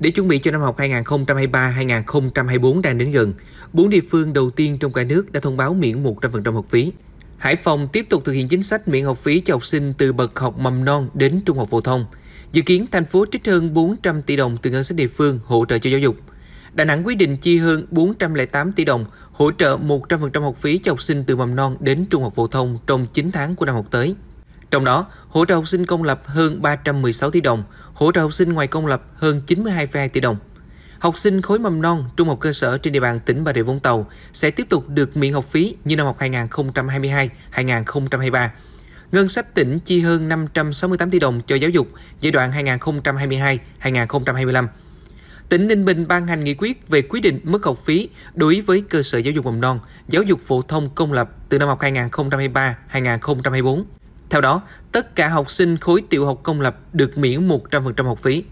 Để chuẩn bị cho năm học 2023-2024 đang đến gần, bốn địa phương đầu tiên trong cả nước đã thông báo miễn 100% học phí. Hải Phòng tiếp tục thực hiện chính sách miễn học phí cho học sinh từ bậc học mầm non đến trung học phổ thông. Dự kiến thành phố trích hơn 400 tỷ đồng từ ngân sách địa phương hỗ trợ cho giáo dục. Đà Nẵng quyết định chi hơn 408 tỷ đồng hỗ trợ 100% học phí cho học sinh từ mầm non đến trung học phổ thông trong 9 tháng của năm học tới. Trong đó, hỗ trợ học sinh công lập hơn 316 tỷ đồng, hỗ trợ học sinh ngoài công lập hơn 92,2 tỷ đồng. Học sinh khối mầm non, trung học cơ sở trên địa bàn tỉnh Bà Rịa Vũng Tàu sẽ tiếp tục được miễn học phí như năm học 2022-2023. Ngân sách tỉnh chi hơn 568 tỷ đồng cho giáo dục giai đoạn 2022-2025 tỉnh Ninh Bình ban hành nghị quyết về quy định mức học phí đối với cơ sở giáo dục mầm non, giáo dục phổ thông công lập từ năm học 2023-2024. Theo đó, tất cả học sinh khối tiểu học công lập được miễn 100% học phí.